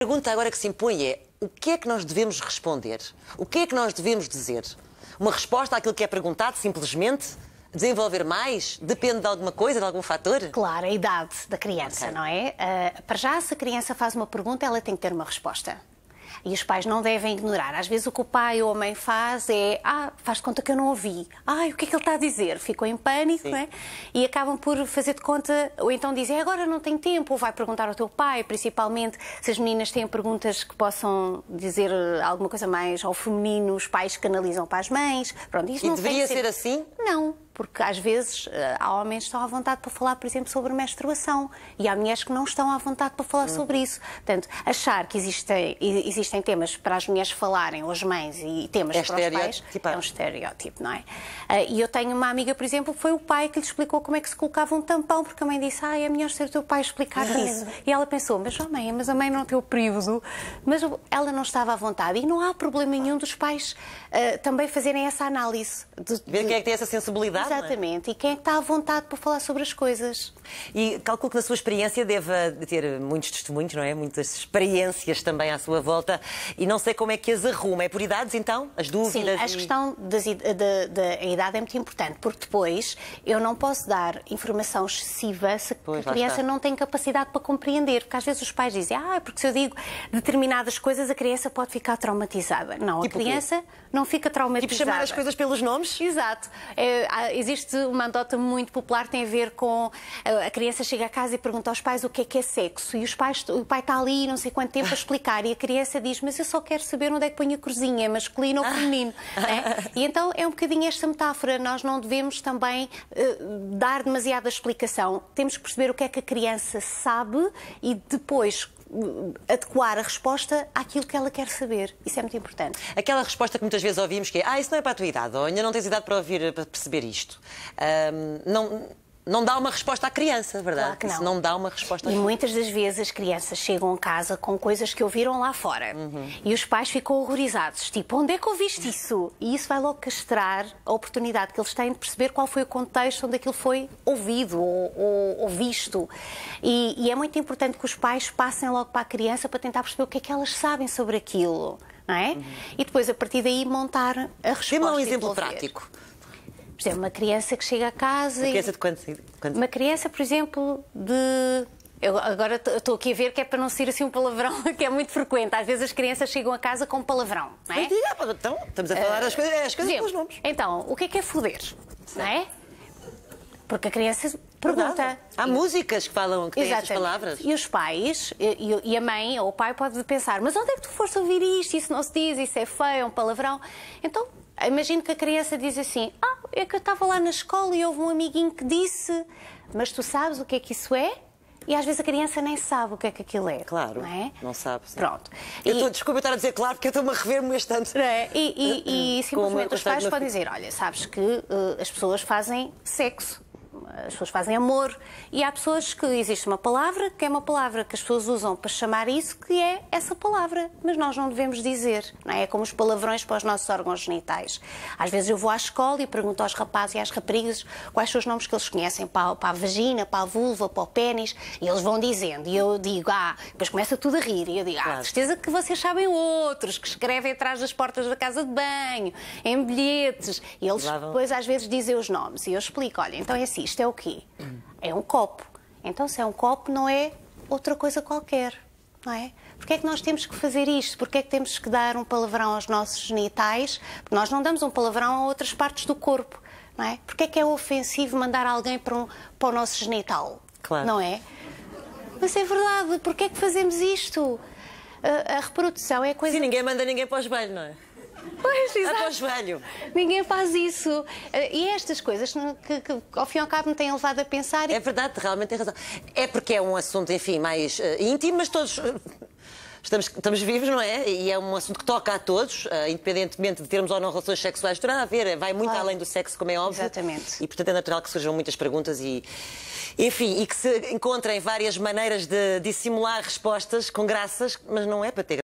A pergunta agora que se impõe é: o que é que nós devemos responder? O que é que nós devemos dizer? Uma resposta àquilo que é perguntado, simplesmente? Desenvolver mais? Depende de alguma coisa, de algum fator? Claro, a idade da criança, okay. não é? Uh, para já, se a criança faz uma pergunta, ela tem que ter uma resposta. E os pais não devem ignorar. Às vezes o que o pai ou a mãe faz é, ah, faz de conta que eu não ouvi. Ai, o que é que ele está a dizer? Ficou em pânico, não é? E acabam por fazer de conta, ou então dizem, é, agora não tem tempo, ou vai perguntar ao teu pai, principalmente se as meninas têm perguntas que possam dizer eh, alguma coisa mais ao feminino, os pais canalizam para as mães. Pronto, isso e não deveria ser... ser assim? Não porque às vezes eh, há homens que estão à vontade para falar, por exemplo, sobre menstruação e há mulheres que não estão à vontade para falar sobre uhum. isso. Portanto, achar que existem, existem temas para as mulheres falarem, ou as mães, e temas é para os pais, é um estereótipo, não é? Eh, e eu tenho uma amiga, por exemplo, que foi o pai que lhe explicou como é que se colocava um tampão, porque a mãe disse, ah, é melhor ser o teu pai explicar uhum. isso. e ela pensou, mas oh, mãe, mas a mãe não tem o período, mas ela não estava à vontade. E não há problema nenhum dos pais uh, também fazerem essa análise. De, de... Ver quem é que tem essa sensibilidade Exatamente. E quem é que está à vontade para falar sobre as coisas? E calculo que na sua experiência deva ter muitos testemunhos, não é? Muitas experiências também à sua volta. E não sei como é que as arruma. É por idades, então? As dúvidas? Sim, a e... questão da idade é muito importante, porque depois eu não posso dar informação excessiva se pois, a criança não tem capacidade para compreender. Porque às vezes os pais dizem, ah, porque se eu digo determinadas coisas, a criança pode ficar traumatizada. Não, a tipo criança não fica traumatizada. Tipo chamar as coisas pelos nomes? Exato. É, existe uma anedota muito popular, tem a ver com eh, a criança chega a casa e pergunta aos pais o que é que é sexo. E os pais, o pai está ali não sei quanto tempo a explicar. E a criança diz, mas eu só quero saber onde é que põe a cruzinha, masculino ou feminino. é? E então é um bocadinho esta metáfora. Nós não devemos também uh, dar demasiada explicação. Temos que perceber o que é que a criança sabe e depois adequar a resposta àquilo que ela quer saber. Isso é muito importante. Aquela resposta que muitas vezes ouvimos que é ah, isso não é para a tua idade, ou ainda não tens idade para ouvir, para perceber isto. Um, não não dá uma resposta à criança, é verdade? Claro que não. Isso não dá uma resposta. E muitas das vezes as crianças chegam a casa com coisas que ouviram lá fora uhum. e os pais ficam horrorizados, tipo onde é que ouviste uhum. isso? E isso vai logo castrar a oportunidade que eles têm de perceber qual foi o contexto onde aquilo foi ouvido ou, ou, ou visto. E, e é muito importante que os pais passem logo para a criança para tentar perceber o que é que elas sabem sobre aquilo. É? Uhum. E depois, a partir daí, montar a resposta. Dê-me um exemplo prático. Ver. Por exemplo, uma criança que chega a casa. Uma criança e... de quantos, quantos? Uma criança, por exemplo, de eu agora estou aqui a ver que é para não ser assim um palavrão que é muito frequente. Às vezes as crianças chegam a casa com palavrão, não é? Então, estamos a falar uh, as coisas, as coisas nomes. Então, o que é que é foder? Não é? Porque a criança pergunta. Há e... músicas que falam que essas palavras. E os pais, e, e, a mãe ou o pai pode pensar, mas onde é que tu foste ouvir isto? Isso não se diz, isso é feio, é um palavrão. Então, imagino que a criança diz assim, ah, é que eu estava lá na escola e houve um amiguinho que disse, mas tu sabes o que é que isso é? E às vezes a criança nem sabe o que é que aquilo é. Claro. Não, é? não sabe. Sim. Pronto. Eu estou tô, desculpa estar a dizer claro, porque eu estou-me a rever-me bastante. É? E, e, e, simplesmente os pais podem dizer: olha, sabes que uh, as pessoas fazem sexo as pessoas fazem amor, e há pessoas que existe uma palavra que é uma palavra que as pessoas usam para chamar isso, que é essa palavra, mas nós não devemos dizer, não é? é como os palavrões para os nossos órgãos genitais. Às vezes eu vou à escola e pergunto aos rapazes e às raparigas quais são os nomes que eles conhecem para, para a vagina, para a vulva, para o pênis, e eles vão dizendo, e eu digo, ah, depois começa tudo a rir, e eu digo, ah, certeza que vocês sabem outros, que escrevem atrás das portas da casa de banho, em bilhetes, e eles depois às vezes dizem os nomes, e eu explico, olha, então é assim, isto é o quê? É um copo. Então, se é um copo, não é outra coisa qualquer, não é? Porquê é que nós temos que fazer isto? Porquê é que temos que dar um palavrão aos nossos genitais? Porque nós não damos um palavrão a outras partes do corpo, não é? Porquê é que é ofensivo mandar alguém para, um, para o nosso genital? Claro. Não é? Mas é verdade, porquê é que fazemos isto? A, a reprodução é coisa. Sim, ninguém manda ninguém para os espelho, não é? Pois, exato. velho. Ninguém faz isso. E estas coisas que, que, ao fim e ao cabo, me têm levado a pensar. É verdade, realmente tem razão. É porque é um assunto, enfim, mais uh, íntimo, mas todos. Eh, estamos, estamos vivos, não é? E é um assunto que toca a todos, uh, independentemente de termos ou não relações sexuais, terá a ver, vai muito claro. além do sexo, como é óbvio. Exatamente. E, portanto, é natural que surjam muitas perguntas e, enfim, e que se encontrem várias maneiras de dissimular respostas com graças, mas não é para ter